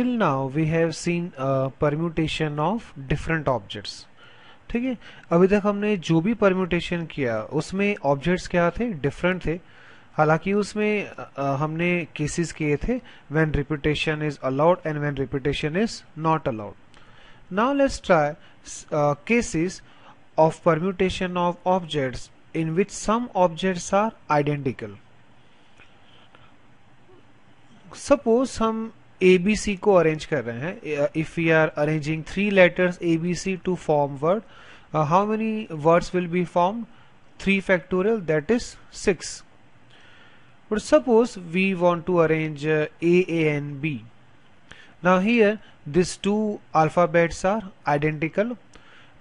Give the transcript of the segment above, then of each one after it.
till now we have seen permutation of different objects ठीक है अभी तक हमने जो भी परम्यूटेशन किया उसमें ऑब्जेक्ट्स क्या थे डिफरेंट थे हालांकि उसमें uh, हमने केसेस किए थे when repetition is allowed and when repetition is not allowed now let's try cases of permutation of objects in which some objects are identical suppose हम ए बी सी को arrange कर रहे हैं if we are arranging three letters A B C to form word how many words will be form three factorial that is six but suppose we want to arrange A and B ना B. This two alphabets are identical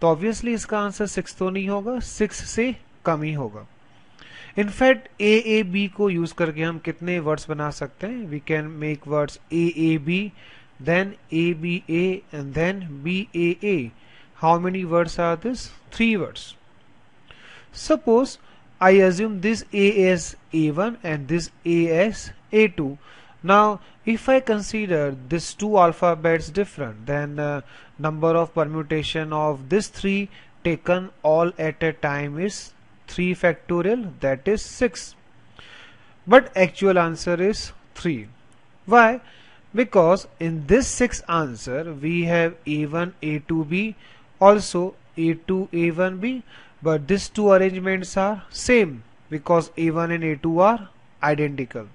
तो obviously इसका answer six तो नहीं होगा six से कम ही होगा इनफैक्ट ए ए बी को यूज करके हम कितने वर्ड्स बना सकते हैं we can make words A A B then A B A and then B A A how many words are this three words suppose I assume this A as A one and this A as A to now if I consider this two alphabets different then number of permutation of this three taken all at a time is 3 factorial that is 6 but actual answer is 3 why because in this 6 answer we have a1 a2b also a2 a1b but these two arrangements are same because a1 and a2 are identical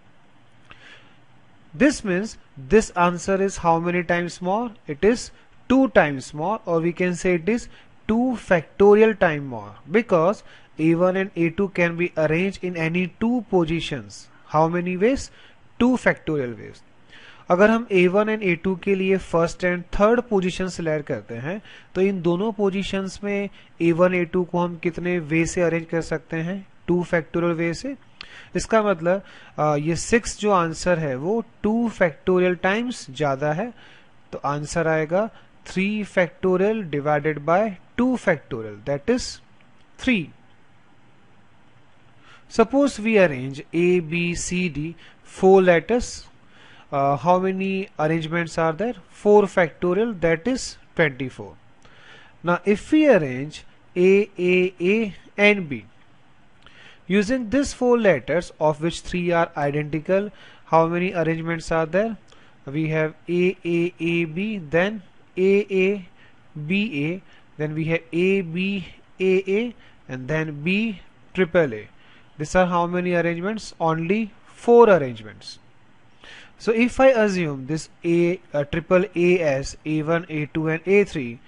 this means this answer is how many times more it is 2 times more or we can say it is 2 factorial time more because A1 and A2 can be arranged in any two positions. How many ways? Two factorial ways. अगर हम A1 and two के लिए first and third position select करते हैं तो इन दोनों position में A1 to को हम कितने वे से अरेंज कर सकते हैं टू फैक्टोरियल वे से इसका मतलब ये सिक्स जो आंसर है वो टू फैक्टोरियल टाइम्स ज्यादा है तो आंसर आएगा three factorial divided by two factorial that is three Suppose we arrange A, B, C, D, 4 letters. Uh, how many arrangements are there? 4 factorial that is 24. Now if we arrange A, A, A and B. Using these 4 letters of which 3 are identical, how many arrangements are there? We have A, A, A, B, then A, A, B, A, then we have A, B, A, A and then B, triple A. These are how many arrangements? Only four arrangements. So if I assume this A uh, triple A as A1, A2 and A3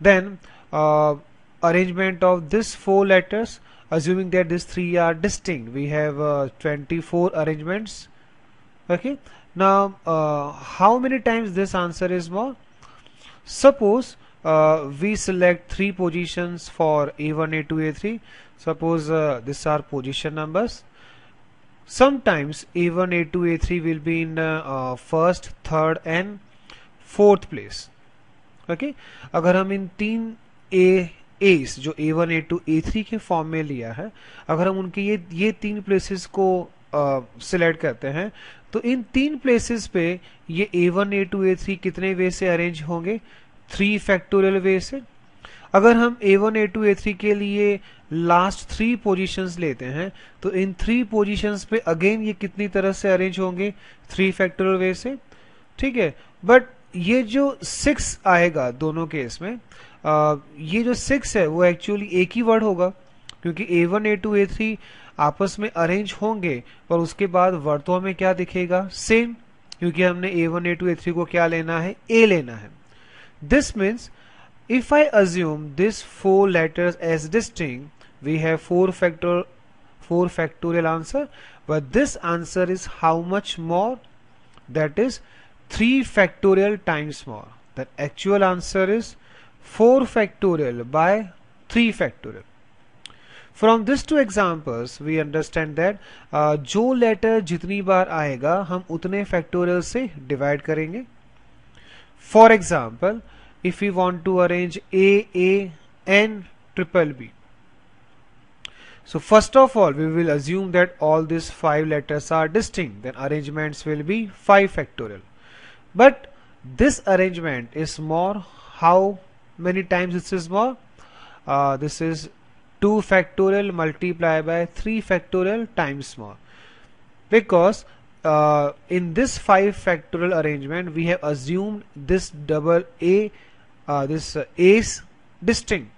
then uh, arrangement of this four letters assuming that these three are distinct we have uh, 24 arrangements okay now uh, how many times this answer is more suppose uh, we select three positions for A1, A2, A3 suppose uh, this are position numbers sometimes a1 a2 a3 will be in uh, uh, first third and fourth place okay? agar hum in teen a as जो A one A two A three के form में लिया है अगर हम उनके ये ये तीन प्लेसेस को सिलेक्ट uh, करते हैं तो इन तीन प्लेसेस पे ये A one A two A three कितने वे से अरेंज होंगे थ्री फैक्टोरियल वे से अगर हम A one A two A three के लिए लास्ट थ्री पोजीशंस लेते हैं तो इन थ्री पोजीशंस पे अगेन ये कितनी तरह से अरेंज होंगे थ्री फैक्टोरियल वे से ठीक है बट ये जो सिक्स आएगा दोनों केस में आ, ये जो सिक्स है वो एक्चुअली एक ही वर्ड होगा क्योंकि A one A two A three आपस में अरेंज होंगे पर उसके बाद वर्ड तो हमें क्या दिखेगा सेम क्योंकि हमने A one A two A three को क्या लेना है ए लेना है this means if I assume this four letters as distinct we have four factor four factorial answer but this answer is how much more that is 3 factorial times more the actual answer is 4 factorial by 3 factorial from this two examples we understand that jo uh, letter jitni bar aayega hum utne factorial se divide karenge for example if we want to arrange a a n triple b So first of all, we will assume that all these five letters are distinct, then arrangements will be 5 factorial. But this arrangement is more, how many times this is more? Uh, this is 2 factorial multiplied by 3 factorial times more. Because uh, in this 5 factorial arrangement, we have assumed this double A, uh, this uh, a's distinct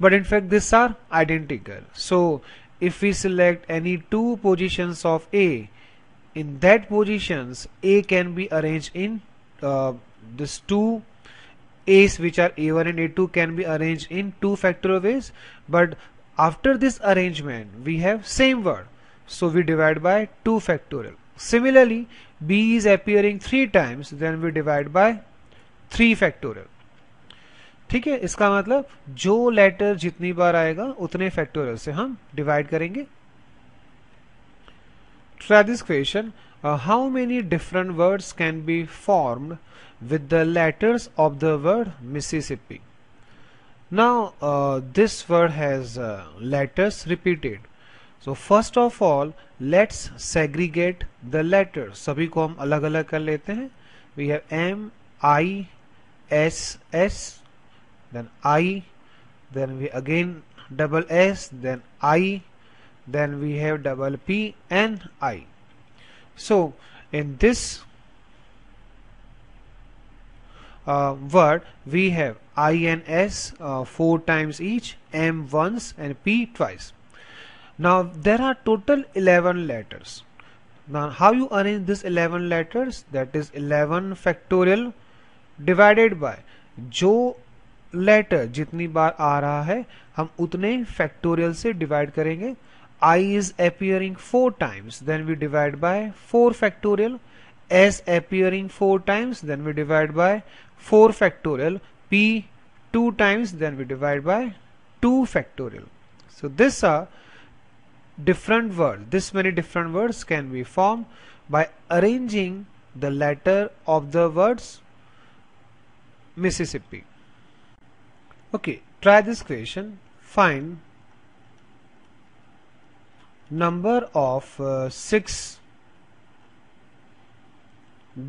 but in fact these are identical so if we select any two positions of A in that positions A can be arranged in uh, this two A's which are A1 and A2 can be arranged in two factorial ways but after this arrangement we have same word so we divide by 2 factorial similarly B is appearing 3 times then we divide by 3 factorial ठीक है इसका मतलब जो letter जितनी बार आएगा उतने factorial से हम डिवाइड करेंगे this question how many different words can be form with the letters of the word Mississippi now this word has letters repeated so first of all let's segregate the letter सभी को हम अलग अलग कर लेते हैं we have M I S S then i then we again double s then i then we have double p and i so in this uh, word we have i and s uh, four times each m once and p twice now there are total 11 letters now how you arrange this 11 letters that is 11 factorial divided by Joe. Letter जितनी बार आ रहा है हम उतने factorial से divide करेंगे I is appearing four times then we divide by four factorial S appearing four times then we divide by four factorial P two times then we divide by two factorial so this are different word this many different words can be form by arranging the letter of the words Mississippi Okay, try this question. Find number of uh, 6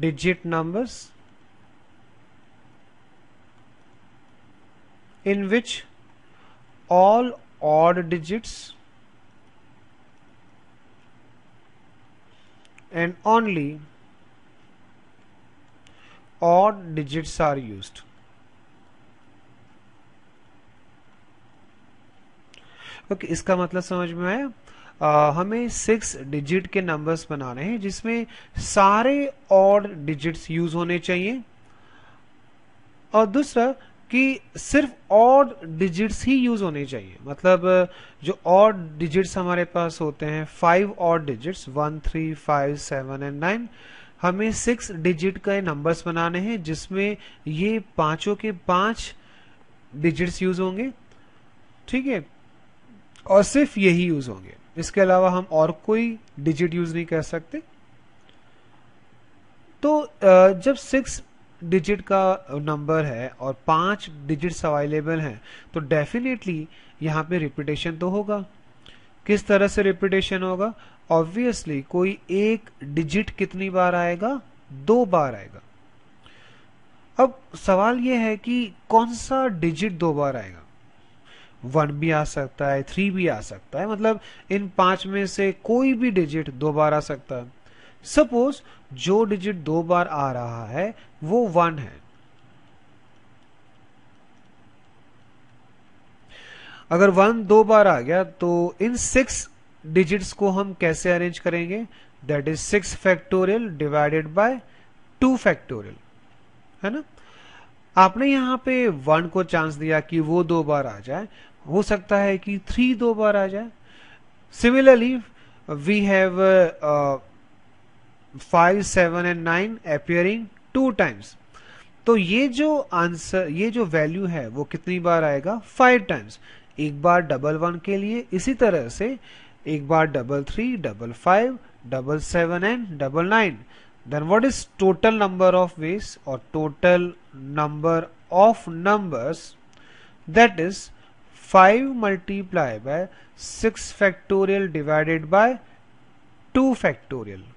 digit numbers in which all odd digits and only odd digits are used. Okay इसका मतलब समझ में आया आ, हमें six digit के numbers बनाने हैं जिसमें सारे और डिजिट्स यूज होने चाहिए और दूसरा कि सिर्फ ऑड डिजिट्स ही यूज होने चाहिए मतलब जो ऑड डिजिट्स हमारे पास होते हैं five odd digits one three five seven and nine हमें सिक्स डिजिट का नंबर्स बनाने हैं जिसमें ये पांचों के पांच डिजिट्स यूज होंगे ठीक है और सिर्फ यही यूज होंगे इसके अलावा हम और कोई डिजिट यूज नहीं कर सकते तो जब सिक्स डिजिट का नंबर है और पांच डिजिट्स अवेलेबल हैं तो डेफिनेटली यहाँ पे रिपीटेशन तो होगा किस तरह से रिपीटेशन होगा ऑब्वियसली कोई एक डिजिट कितनी बार आएगा दो बार आएगा अब सवाल यह है कि कौन सा डिजिट दो बार आएगा वन भी आ सकता है थ्री भी आ सकता है मतलब इन पांच में से कोई भी डिजिट दो बार आ सकता है सपोज जो डिजिट दो बार आ रहा है वो वन है अगर वन दो बार आ गया तो इन सिक्स डिजिट्स को हम कैसे अरेंज करेंगे that is six factorial divided by two factorial है ना आपने यहां पे वन को चांस दिया कि वो दो बार आ जाए हो सकता है कि थ्री दो बार आ जाए similarly we have five seven and nine appearing two times तो ये जो आंसर ये जो वैल्यू है वो कितनी बार आएगा फाइव टाइम्स एक बार डबल वन के लिए इसी तरह से एक बार double three double five double seven and double nine then what is total number of ways और total number of numbers that is 5 multiplied by 6 factorial divided by 2 factorial